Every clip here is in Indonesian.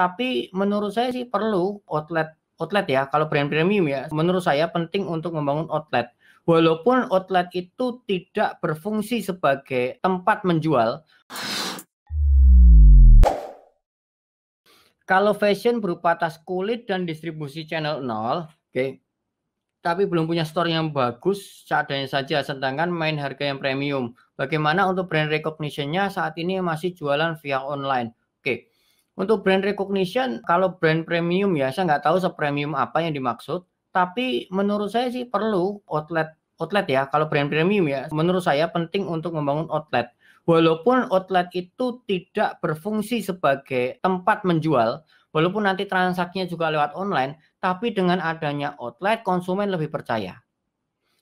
Tapi menurut saya sih perlu outlet outlet ya kalau brand premium ya. Menurut saya penting untuk membangun outlet. Walaupun outlet itu tidak berfungsi sebagai tempat menjual. Kalau fashion berupa tas kulit dan distribusi channel nol, oke. Okay, tapi belum punya store yang bagus seadanya saja sedangkan main harga yang premium bagaimana untuk brand recognition-nya saat ini masih jualan via online oke untuk brand recognition, kalau brand premium ya, saya nggak tahu sepremium apa yang dimaksud. Tapi menurut saya sih perlu outlet outlet ya, kalau brand premium ya, menurut saya penting untuk membangun outlet. Walaupun outlet itu tidak berfungsi sebagai tempat menjual, walaupun nanti transaksinya juga lewat online, tapi dengan adanya outlet, konsumen lebih percaya.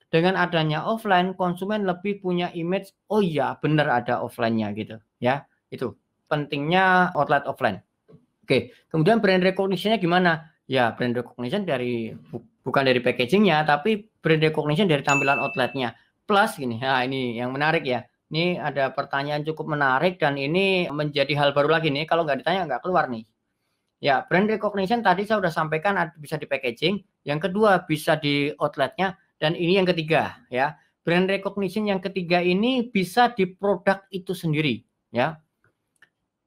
Dengan adanya offline, konsumen lebih punya image, oh iya benar ada offline-nya gitu. Ya, itu pentingnya outlet offline. Oke, kemudian brand recognition-nya gimana? Ya, brand recognition dari bu, bukan dari packagingnya, tapi brand recognition dari tampilan outletnya. Plus ini, nah ini yang menarik ya. Ini ada pertanyaan cukup menarik dan ini menjadi hal baru lagi nih. Kalau nggak ditanya nggak keluar nih. Ya, brand recognition tadi saya sudah sampaikan bisa di packaging. Yang kedua bisa di outletnya dan ini yang ketiga ya. Brand recognition yang ketiga ini bisa di produk itu sendiri ya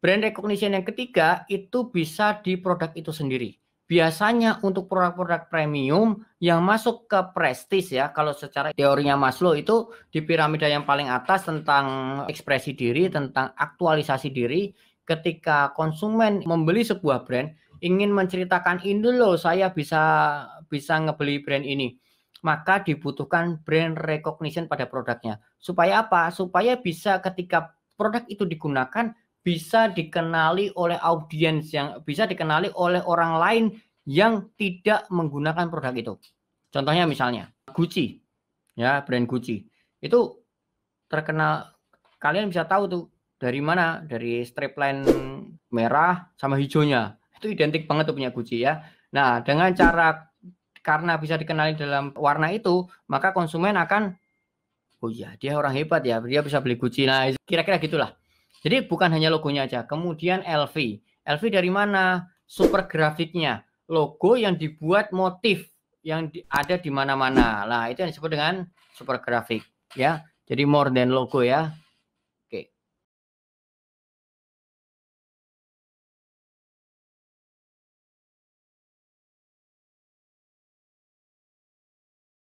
Brand recognition yang ketiga itu bisa di produk itu sendiri. Biasanya untuk produk-produk premium yang masuk ke prestis ya, kalau secara teorinya Maslow itu di piramida yang paling atas tentang ekspresi diri, tentang aktualisasi diri, ketika konsumen membeli sebuah brand ingin menceritakan ini loh saya bisa bisa ngebeli brand ini maka dibutuhkan brand recognition pada produknya supaya apa supaya bisa ketika produk itu digunakan bisa dikenali oleh audiens yang bisa dikenali oleh orang lain yang tidak menggunakan produk itu. Contohnya misalnya Gucci, ya brand Gucci itu terkenal. Kalian bisa tahu tuh dari mana, dari strip line merah sama hijaunya itu identik banget tuh punya Gucci ya. Nah dengan cara karena bisa dikenali dalam warna itu maka konsumen akan oh ya dia orang hebat ya dia bisa beli Gucci. Nah kira-kira gitulah. Jadi bukan hanya logonya aja, kemudian LV. LV dari mana? Super grafiknya, logo yang dibuat motif yang di, ada di mana-mana. Nah itu yang disebut dengan super grafik, ya. Jadi more than logo ya.